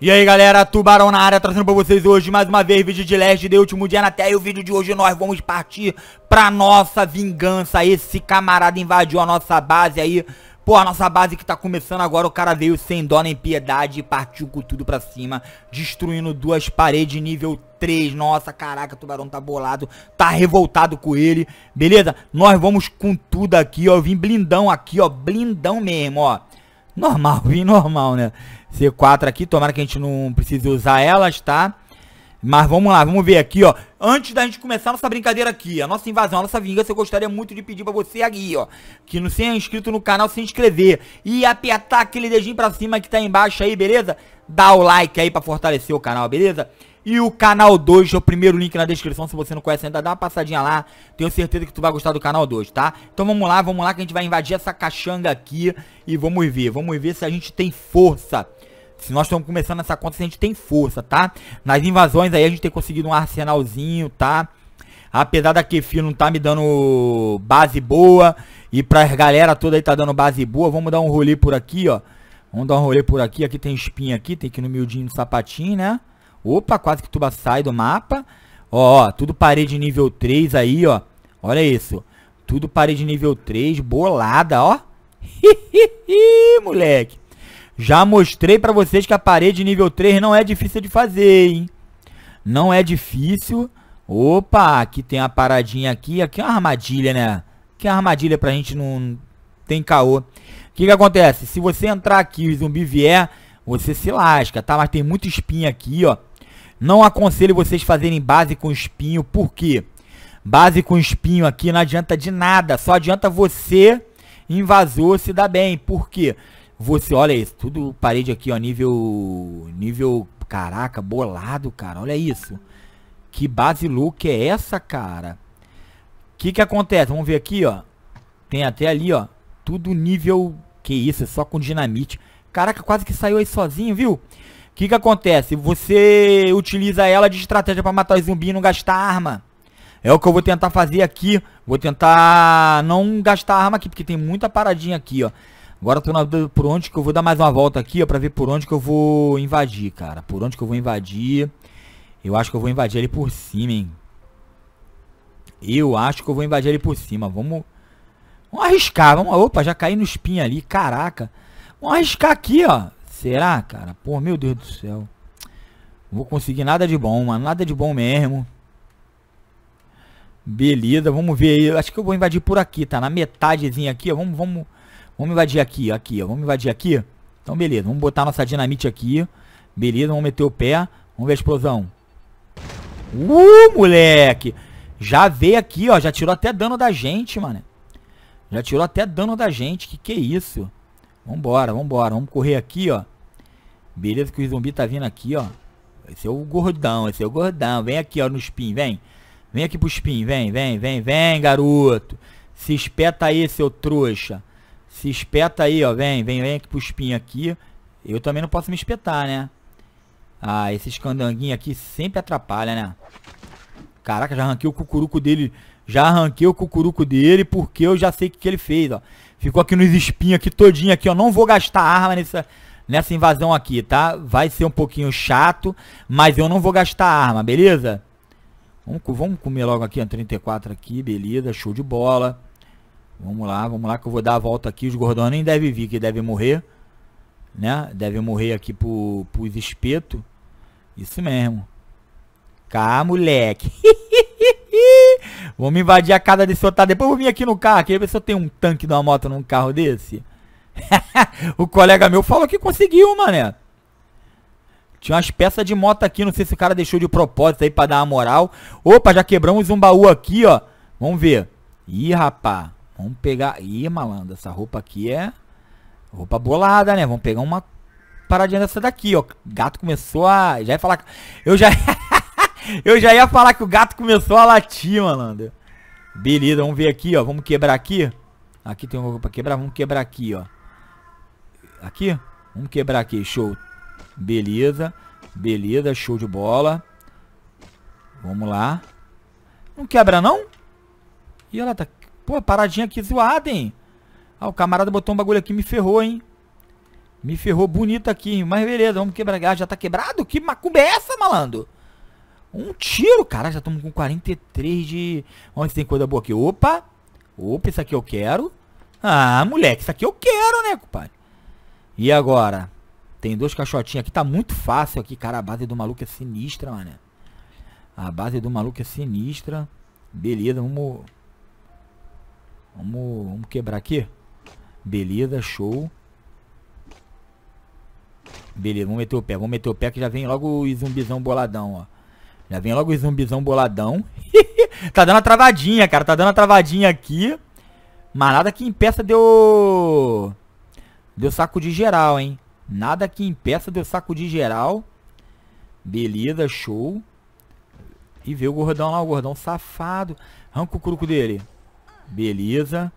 E aí galera, Tubarão na área, trazendo pra vocês hoje mais uma vez vídeo de Leste de Último Dia na Terra E o vídeo de hoje nós vamos partir pra nossa vingança Esse camarada invadiu a nossa base aí Pô, a nossa base que tá começando agora, o cara veio sem dó nem piedade e partiu com tudo pra cima Destruindo duas paredes nível 3, nossa caraca, Tubarão tá bolado, tá revoltado com ele Beleza? Nós vamos com tudo aqui, ó, eu vim blindão aqui, ó, blindão mesmo, ó Normal, vim normal, né? C4 aqui, tomara que a gente não precise usar elas, tá? Mas vamos lá, vamos ver aqui, ó. Antes da gente começar a nossa brincadeira aqui, a nossa invasão, a nossa vingança, eu gostaria muito de pedir pra você aqui, ó, que não seja inscrito no canal, se inscrever e apertar aquele dedinho pra cima que tá embaixo aí, beleza? Dá o like aí pra fortalecer o canal, beleza? e o canal 2, é o primeiro link na descrição, se você não conhece ainda, dá uma passadinha lá, tenho certeza que tu vai gostar do canal 2, tá? Então vamos lá, vamos lá que a gente vai invadir essa caixanga aqui e vamos ver, vamos ver se a gente tem força. Se nós estamos começando essa conta, se a gente tem força, tá? Nas invasões aí a gente tem conseguido um arsenalzinho, tá? Apesar da Kefir não tá me dando base boa e pra galera toda aí tá dando base boa, vamos dar um rolê por aqui, ó. Vamos dar um rolê por aqui, aqui tem espinha aqui, tem que ir no miudinho no sapatinho, né? Opa, quase que Tuba sai do mapa. Ó, ó, tudo parede nível 3 aí, ó. Olha isso. Tudo parede nível 3, bolada, ó. moleque. Já mostrei pra vocês que a parede nível 3 não é difícil de fazer, hein. Não é difícil. Opa, aqui tem a paradinha aqui. Aqui é uma armadilha, né? Aqui é uma armadilha pra gente não... Tem caô. O que que acontece? Se você entrar aqui e o zumbi vier, você se lasca, tá? Mas tem muita espinha aqui, ó. Não aconselho vocês fazerem base com espinho, por quê? Base com espinho aqui não adianta de nada, só adianta você, invasor, se dar bem. Por quê? Você, olha isso, tudo parede aqui, ó, nível, nível, caraca, bolado, cara, olha isso. Que base look é essa, cara? O que que acontece? Vamos ver aqui, ó. Tem até ali, ó, tudo nível, que isso, é só com dinamite. Caraca, quase que saiu aí sozinho, viu? que que acontece? Você utiliza ela de estratégia para matar o zumbi e não gastar arma. É o que eu vou tentar fazer aqui. Vou tentar não gastar arma aqui, porque tem muita paradinha aqui, ó. Agora tô na dúvida por onde que eu vou dar mais uma volta aqui, ó, pra ver por onde que eu vou invadir, cara. Por onde que eu vou invadir. Eu acho que eu vou invadir ali por cima, hein. Eu acho que eu vou invadir ali por cima. Vamos... Vamos arriscar. Vamos... Opa, já caí no espinho ali. Caraca. Vamos arriscar aqui, ó. Será, cara? Pô, meu Deus do céu. Não vou conseguir nada de bom, mano. Nada de bom mesmo. Beleza, vamos ver aí. Acho que eu vou invadir por aqui, tá? Na metadezinha aqui, ó. Vamos, vamos, vamos invadir aqui, aqui, ó. Vamos invadir aqui. Então, beleza. Vamos botar nossa dinamite aqui. Beleza, vamos meter o pé. Vamos ver a explosão. Uh, moleque! Já veio aqui, ó. Já tirou até dano da gente, mano. Já tirou até dano da gente. Que que é isso? Vambora, vambora. Vamos correr aqui, ó. Beleza que o zumbi tá vindo aqui, ó. Esse é o gordão, esse é o gordão. Vem aqui, ó, no spin, vem. Vem aqui pro spin, vem, vem, vem, vem, garoto. Se espeta aí, seu trouxa. Se espeta aí, ó, vem, vem, vem aqui pro spin aqui. Eu também não posso me espetar, né? Ah, esse escandanguinho aqui sempre atrapalha, né? Caraca, já arranquei o cucuruco dele. Já arranquei o cucuruco dele porque eu já sei o que, que ele fez, ó. Ficou aqui nos espinhos aqui todinho aqui, ó. Não vou gastar arma nessa, nessa invasão aqui, tá? Vai ser um pouquinho chato, mas eu não vou gastar arma, beleza? Vamos, vamos comer logo aqui, a 34 aqui, beleza, show de bola. Vamos lá, vamos lá que eu vou dar a volta aqui. Os gordões nem devem vir, que devem morrer. Né? Devem morrer aqui pro, pros espeto. Isso mesmo. Cá, moleque. Vamos invadir a casa desse otário. Depois eu vou vir aqui no carro. Queria ver se eu tenho um tanque de uma moto num carro desse. o colega meu falou que conseguiu, mané. Tinha umas peças de moto aqui. Não sei se o cara deixou de propósito aí pra dar uma moral. Opa, já quebramos um baú aqui, ó. Vamos ver. Ih, rapá. Vamos pegar... Ih, malandro. Essa roupa aqui é... Roupa bolada, né? Vamos pegar uma paradinha dessa daqui, ó. Gato começou a... Já ia falar... Eu já... Eu já ia falar que o gato começou a latir, malandro. Beleza, vamos ver aqui, ó. Vamos quebrar aqui. Aqui tem uma coisa pra quebrar. Vamos quebrar aqui, ó. Aqui? Vamos quebrar aqui, show. Beleza. Beleza, show de bola. Vamos lá. Não quebra, não? E ela tá... Pô, paradinha aqui zoada, hein? Ah, o camarada botou um bagulho aqui e me ferrou, hein? Me ferrou bonito aqui, mas beleza, vamos quebrar. Ah, já tá quebrado? Que macumba é essa, malandro? Um tiro, cara, já estamos com 43 de... Onde tem coisa boa aqui? Opa! Opa, isso aqui eu quero. Ah, moleque, isso aqui eu quero, né, compadre? E agora? Tem dois caixotinhos aqui, tá muito fácil aqui, cara. A base do maluco é sinistra, mano. A base do maluco é sinistra. Beleza, vamos... Vamos, vamos quebrar aqui. Beleza, show. Beleza, vamos meter o pé, vamos meter o pé que já vem logo o zumbizão boladão, ó. Já vem logo o zumbizão boladão. tá dando uma travadinha, cara. Tá dando uma travadinha aqui. Mas nada que impeça deu... Deu saco de geral, hein? Nada que impeça deu saco de geral. Beleza, show. E vê o gordão lá, o gordão safado. Arranca o cruco dele. Beleza.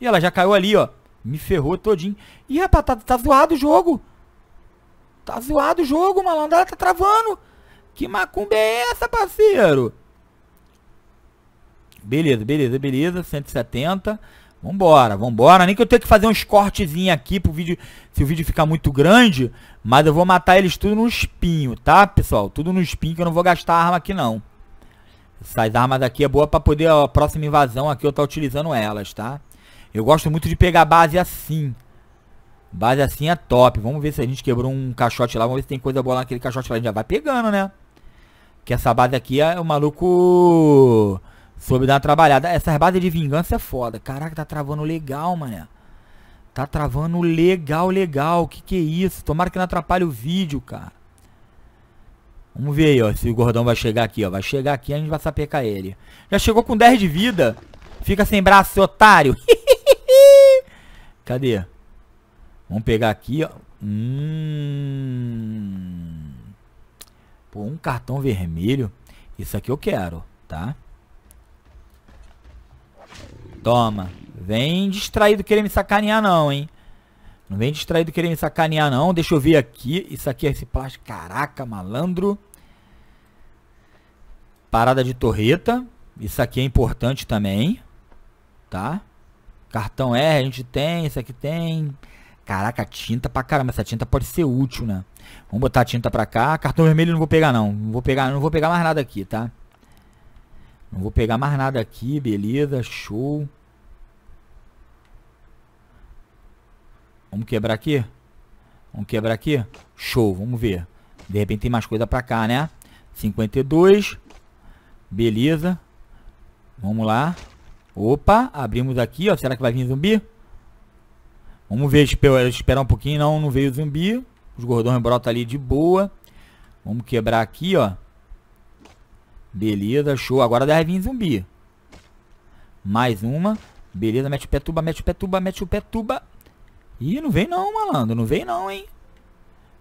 E ela já caiu ali, ó. Me ferrou todinho. Ih, rapaz, tá, tá zoado o jogo. Tá zoado o jogo, malandro. Tá travando. Que macumba é essa, parceiro? Beleza, beleza, beleza. 170. Vambora, vambora. Nem que eu tenha que fazer uns cortezinhos aqui pro vídeo. Se o vídeo ficar muito grande. Mas eu vou matar eles tudo no espinho, tá, pessoal? Tudo no espinho que eu não vou gastar arma aqui, não. Essas armas aqui é boa pra poder, ó, a próxima invasão aqui eu tô utilizando elas, tá? Eu gosto muito de pegar base assim. Base assim é top. Vamos ver se a gente quebrou um caixote lá. Vamos ver se tem coisa boa naquele caixote lá. A gente já vai pegando, né? Que essa base aqui é o maluco soube dar uma trabalhada. Essas bases de vingança é foda. Caraca, tá travando legal, mané. Tá travando legal, legal. Que que é isso? Tomara que não atrapalhe o vídeo, cara. Vamos ver aí, ó. Se o gordão vai chegar aqui, ó. Vai chegar aqui e a gente vai sapecar ele. Já chegou com 10 de vida. Fica sem braço, otário. Cadê? Vamos pegar aqui, ó. Hum... Pô, um cartão vermelho. Isso aqui eu quero, tá? Toma. Vem distraído querer me sacanear não, hein? Não vem distraído querer me sacanear não. Deixa eu ver aqui. Isso aqui é esse plástico. Caraca, malandro. Parada de torreta. Isso aqui é importante também. Tá? Cartão R a gente tem. Isso aqui tem. Caraca, tinta pra caramba. Essa tinta pode ser útil, né? Vamos botar a tinta pra cá. Cartão vermelho não vou pegar, não. Não vou pegar, não vou pegar mais nada aqui, tá? Não vou pegar mais nada aqui. Beleza, show. Vamos quebrar aqui? Vamos quebrar aqui? Show, vamos ver. De repente tem mais coisa pra cá, né? 52. Beleza. Vamos lá. Opa, abrimos aqui, ó. Será que vai vir zumbi? Vamos ver, é, esperar um pouquinho. Não, não veio zumbi. Os gordões brotam ali de boa. Vamos quebrar aqui, ó. Beleza, show. Agora deve vir zumbi. Mais uma. Beleza, mete o pé tuba, mete o pé tuba, mete o pé tuba. Ih, não vem não, malandro. Não vem não, hein.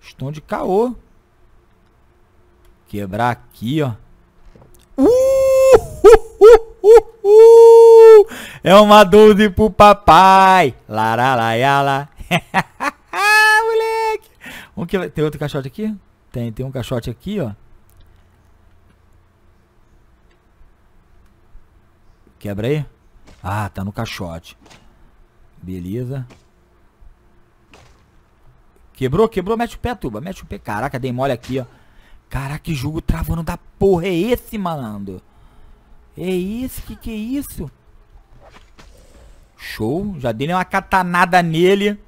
Estão de caô. Quebrar aqui, ó. Uh! uh, uh, uh, uh. É uma doze pro papai. Laralaiala. moleque. Um que... Tem outro caixote aqui? Tem, tem um caixote aqui, ó. Quebra aí. Ah, tá no caixote. Beleza. Quebrou, quebrou. Mete o pé, tuba. Mete o pé. Caraca, dei mole aqui, ó. Caraca, que jogo travando da porra é esse, malandro? É isso? Que que é isso? Show. Já dei uma catanada nele.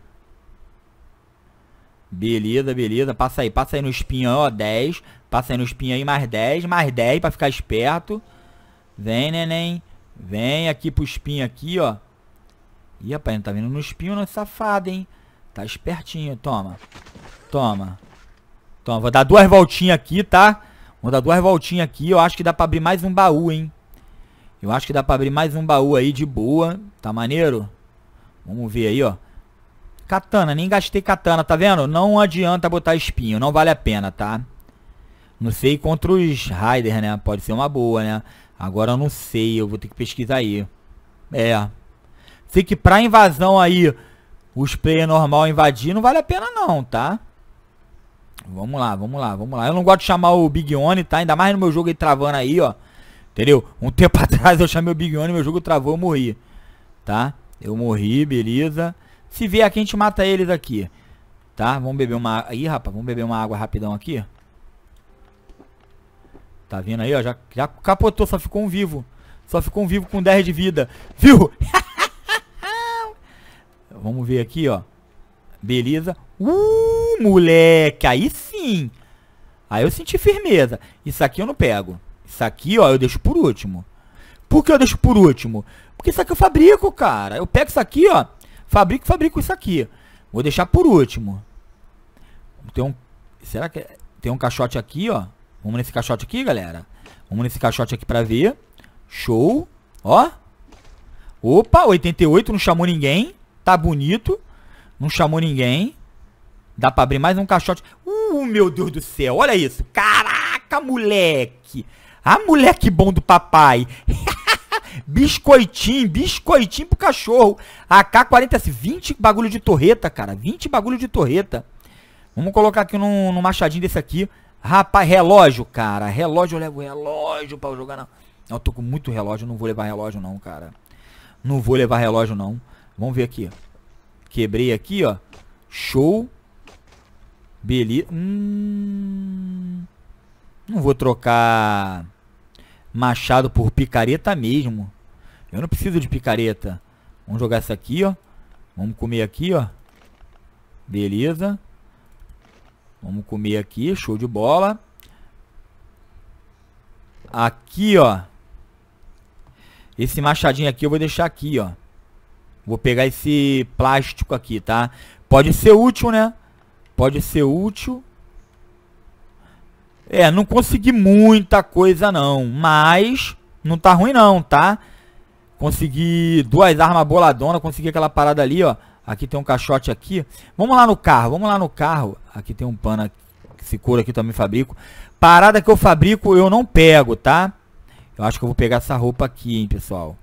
Beleza, beleza. Passa aí, passa aí no espinho, ó, 10. Passa aí no espinho aí, mais 10, mais 10 pra ficar esperto. Vem, neném. Vem aqui pro espinho aqui, ó. Ih, rapaz, não tá vindo no espinho não, safado, hein. Tá espertinho, toma. Toma. Toma, vou dar duas voltinhas aqui, tá? Vou dar duas voltinhas aqui. Eu acho que dá pra abrir mais um baú, hein. Eu acho que dá pra abrir mais um baú aí de boa. Tá maneiro? Vamos ver aí, ó. Katana, nem gastei katana, tá vendo? Não adianta botar espinho, não vale a pena, tá? Não sei contra os Raiders, né? Pode ser uma boa, né? Agora eu não sei, eu vou ter que pesquisar aí. É. Sei que pra invasão aí, os player normal invadir, não vale a pena não, tá? Vamos lá, vamos lá, vamos lá. Eu não gosto de chamar o Big One, tá? Ainda mais no meu jogo aí travando aí, ó. Entendeu? Um tempo atrás eu chamei o Big One, meu jogo travou, eu morri. Tá? Eu morri, beleza. Se vier aqui, a gente mata eles aqui. Tá? Vamos beber uma... Aí, rapaz, vamos beber uma água rapidão aqui. Tá vindo aí, ó. Já, já capotou, só ficou um vivo. Só ficou um vivo com 10 de vida. Viu? Vamos ver aqui, ó. Beleza. Uh, moleque. Aí sim. Aí eu senti firmeza. Isso aqui eu não pego. Isso aqui, ó, eu deixo por último. Por que eu deixo por último? Porque isso aqui eu fabrico, cara. Eu pego isso aqui, ó. Fabrico, fabrico isso aqui. Vou deixar por último. Tem um... Será que... É, tem um caixote aqui, ó. Vamos nesse caixote aqui, galera. Vamos nesse caixote aqui pra ver. Show. Ó. Opa, 88. Não chamou ninguém. Tá bonito. Não chamou ninguém. Dá pra abrir mais um caixote. Uh, meu Deus do céu. Olha isso. Caraca, moleque. Ah, moleque bom do papai. biscoitinho, biscoitinho pro cachorro. AK-47, 20 bagulho de torreta, cara. 20 bagulho de torreta. Vamos colocar aqui num, num machadinho desse aqui. Rapaz, relógio, cara. Relógio, eu levo relógio pra jogar, não. Eu tô com muito relógio, não vou levar relógio, não, cara. Não vou levar relógio, não. Vamos ver aqui. Quebrei aqui, ó. Show. Beleza. Hum... Não vou trocar machado por picareta mesmo. Eu não preciso de picareta. Vamos jogar essa aqui, ó. Vamos comer aqui, ó. Beleza. Vamos comer aqui, show de bola. Aqui, ó. Esse machadinho aqui eu vou deixar aqui, ó. Vou pegar esse plástico aqui, tá? Pode ser útil, né? Pode ser útil. É, não consegui muita coisa não, mas não tá ruim não, tá? Consegui duas armas boladona, consegui aquela parada ali, ó. Aqui tem um caixote aqui. Vamos lá no carro, vamos lá no carro. Aqui tem um pano, esse couro aqui também fabrico. Parada que eu fabrico eu não pego, tá? Eu acho que eu vou pegar essa roupa aqui, hein, pessoal.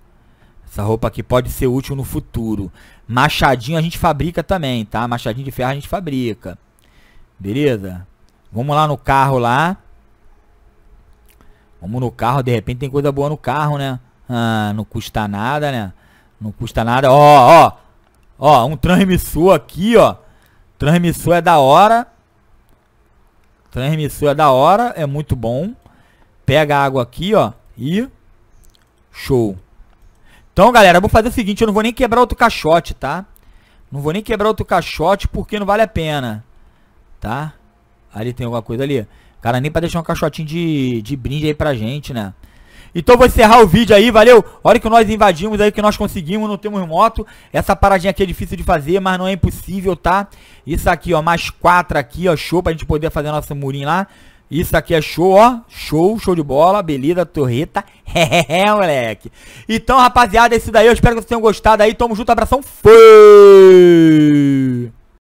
Essa roupa aqui pode ser útil no futuro. Machadinho a gente fabrica também, tá? Machadinho de ferro a gente fabrica. Beleza? Vamos lá no carro lá. Vamos no carro, de repente tem coisa boa no carro, né? Ah, não custa nada, né? Não custa nada. Ó, ó. Ó, um transmissor aqui, ó. Transmissor é da hora. Transmissor é da hora, é muito bom. Pega a água aqui, ó. E show. Então, galera, eu vou fazer o seguinte, eu não vou nem quebrar outro caixote, tá? Não vou nem quebrar outro caixote porque não vale a pena, tá? Ali tem alguma coisa ali. Cara, nem pra deixar um caixotinho de, de brinde aí pra gente, né? Então vou encerrar o vídeo aí, valeu? Olha que nós invadimos aí, que nós conseguimos, não temos moto. Essa paradinha aqui é difícil de fazer, mas não é impossível, tá? Isso aqui, ó, mais quatro aqui, ó, show pra gente poder fazer nosso murinho lá. Isso aqui é show, ó. Show, show de bola. Beleza, torreta. É, moleque. Então, rapaziada, é isso daí. Eu espero que vocês tenham gostado aí. Tamo junto, abração. Fui!